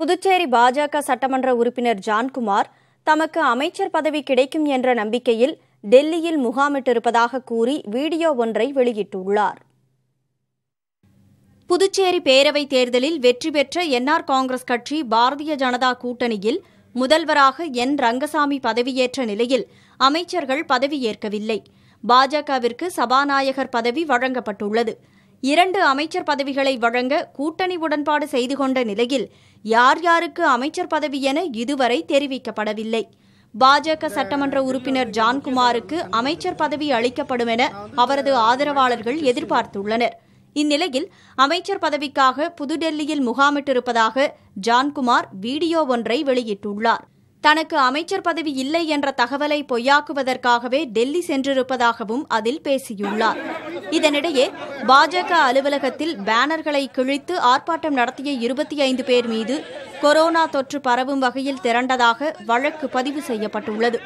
புதுச்சேரி பாஜக சட்டமன்ற உறுப்பினர் ஜான்குமார் தமக்கு அமைச்சர் பதவி கிடைக்கும் என்ற நம்பிக்கையில் டெல்லியில் முகாமிட்டிருப்பதாக கூறி வீடியோ ஒன்றை வெளியிட்டுள்ளார் புதுச்சேரி பேரவைத் தேர்தலில் வெற்றி பெற்ற என்ஆர் காங்கிரஸ் கட்சி பாரதிய ஜனதா கூட்டணியில் முதல்வராக என் ரங்கசாமி பதவியேற்ற நிலையில் அமைச்சர்கள் பதவியேற்கவில்லை பாஜகவிற்கு சபாநாயகர் பதவி வழங்கப்பட்டுள்ளது இரண்டு அமைச்சர் பதவிகளை வழங்க கூட்டணி உடன்பாடு செய்து கொண்ட நிலையில் யார் யாருக்கு அமைச்சர் பதவி என இதுவரை தெரிவிக்கப்படவில்லை பாஜக சட்டமன்ற உறுப்பினர் ஜான்குமாருக்கு அமைச்சர் பதவி அளிக்கப்படும் என அவரது ஆதரவாளர்கள் எதிர்பார்த்துள்ளனர் இந்நிலையில் அமைச்சர் பதவிக்காக புதுடெல்லியில் முகாமிட்டிருப்பதாக ஜான்குமார் வீடியோ ஒன்றை வெளியிட்டுள்ளார் தனக்கு அமைச்சர் பதவி இல்லை என்ற தகவலை பொய்யாக்குவதற்காகவே டெல்லி சென்றிருப்பதாகவும் அதில் பேசியுள்ளார் இதனிடையே பாஜக அலுவலகத்தில் பேனர்களை கிழித்து ஆர்ப்பாட்டம் நடத்திய இருபத்தி ஐந்து பேர் மீது கொரோனா தொற்று பரவும் வகையில் திரண்டதாக வழக்கு பதிவு செய்யப்பட்டுள்ளது